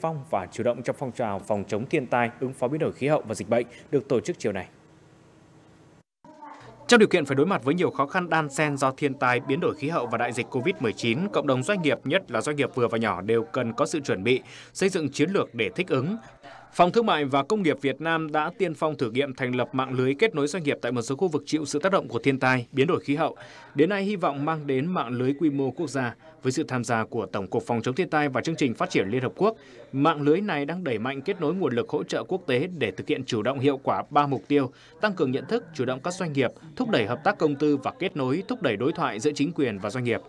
phong và chủ động trong phong trào phòng chống thiên tai, ứng phó biến đổi khí hậu và dịch bệnh được tổ chức chiều nay. Trong điều kiện phải đối mặt với nhiều khó khăn đan xen do thiên tai, biến đổi khí hậu và đại dịch COVID-19, cộng đồng doanh nghiệp, nhất là doanh nghiệp vừa và nhỏ đều cần có sự chuẩn bị, xây dựng chiến lược để thích ứng, Phòng Thương mại và Công nghiệp Việt Nam đã tiên phong thử nghiệm thành lập mạng lưới kết nối doanh nghiệp tại một số khu vực chịu sự tác động của thiên tai, biến đổi khí hậu. Đến nay hy vọng mang đến mạng lưới quy mô quốc gia với sự tham gia của Tổng cục Phòng chống thiên tai và chương trình phát triển Liên hợp quốc. Mạng lưới này đang đẩy mạnh kết nối nguồn lực hỗ trợ quốc tế để thực hiện chủ động hiệu quả ba mục tiêu: tăng cường nhận thức, chủ động các doanh nghiệp, thúc đẩy hợp tác công tư và kết nối, thúc đẩy đối thoại giữa chính quyền và doanh nghiệp.